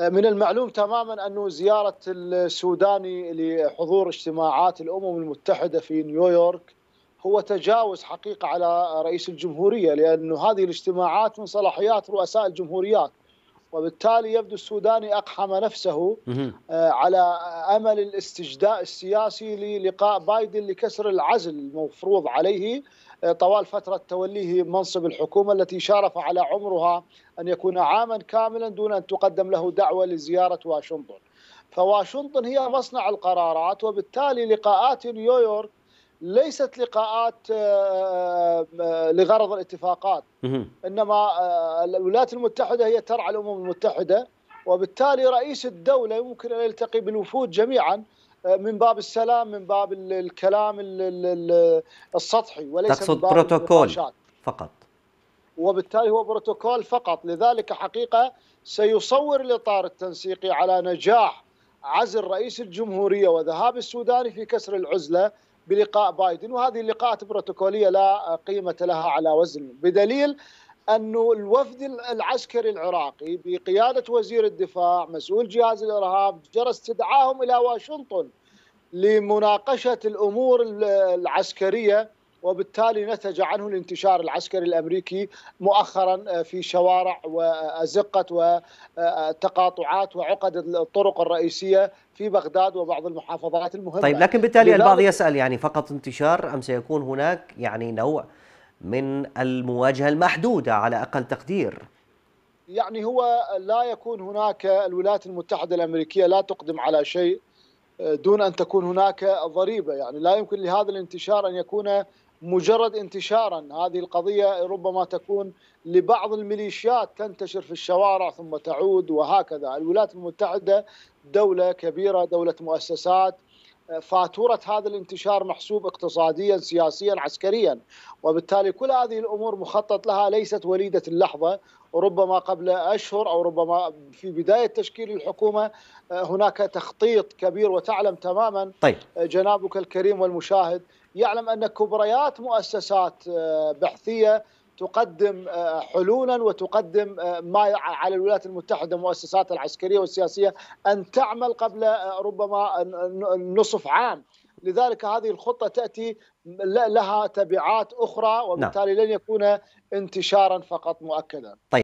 من المعلوم تماما أن زياره السوداني لحضور اجتماعات الامم المتحده في نيويورك هو تجاوز حقيقه على رئيس الجمهوريه لأن هذه الاجتماعات من صلاحيات رؤساء الجمهوريات وبالتالي يبدو السوداني أقحم نفسه آه، على أمل الاستجداء السياسي للقاء بايدن لكسر العزل المفروض عليه آه، طوال فترة توليه منصب الحكومة التي شارف على عمرها أن يكون عاما كاملا دون أن تقدم له دعوة لزيارة واشنطن فواشنطن هي مصنع القرارات وبالتالي لقاءات نيويورك ليست لقاءات آه، آه، آه، لغرض الاتفاقات انما الولايات المتحده هي ترعى الامم المتحده وبالتالي رئيس الدوله يمكن ان يلتقي بالوفود جميعا من باب السلام من باب الكلام السطحي وليس تقصد من باب بروتوكول فقط وبالتالي هو بروتوكول فقط لذلك حقيقه سيصور الاطار التنسيقي على نجاح عزل رئيس الجمهوريه وذهاب السوداني في كسر العزله بلقاء بايدن وهذه اللقاءات بروتوكولية لا قيمة لها على وزن بدليل أن الوفد العسكري العراقي بقيادة وزير الدفاع مسؤول جهاز الإرهاب جرى استدعاهم إلى واشنطن لمناقشة الأمور العسكرية وبالتالي نتج عنه الانتشار العسكري الامريكي مؤخرا آه، في شوارع وازقه وتقاطعات وعقد الطرق الرئيسيه في بغداد وبعض المحافظات المهمه طيب لكن بالتالي البعض يسال يعني فقط انتشار ام سيكون هناك يعني نوع من المواجهه المحدوده على اقل تقدير يعني هو لا يكون هناك الولايات المتحده الامريكيه لا تقدم على شيء آه، دون ان تكون هناك ضريبه يعني لا يمكن لهذا الانتشار ان يكون مجرد انتشارا هذه القضية ربما تكون لبعض الميليشيات تنتشر في الشوارع ثم تعود وهكذا الولايات المتحدة دولة كبيرة دولة مؤسسات فاتوره هذا الانتشار محسوب اقتصاديا سياسيا عسكريا وبالتالي كل هذه الامور مخطط لها ليست وليده اللحظه ربما قبل اشهر او ربما في بدايه تشكيل الحكومه آه، هناك تخطيط كبير وتعلم تماما طيب. آه، جنابك الكريم والمشاهد يعلم ان كبريات مؤسسات آه، بحثيه تقدم آه، حلولا وتقدم آه، ما على الولايات المتحدة مؤسساتها العسكرية والسياسية أن تعمل قبل آه، ربما نصف عام لذلك هذه الخطة تأتي لها تبعات أخرى نعم. وبالتالي لن يكون انتشارا فقط مؤكدا طيب.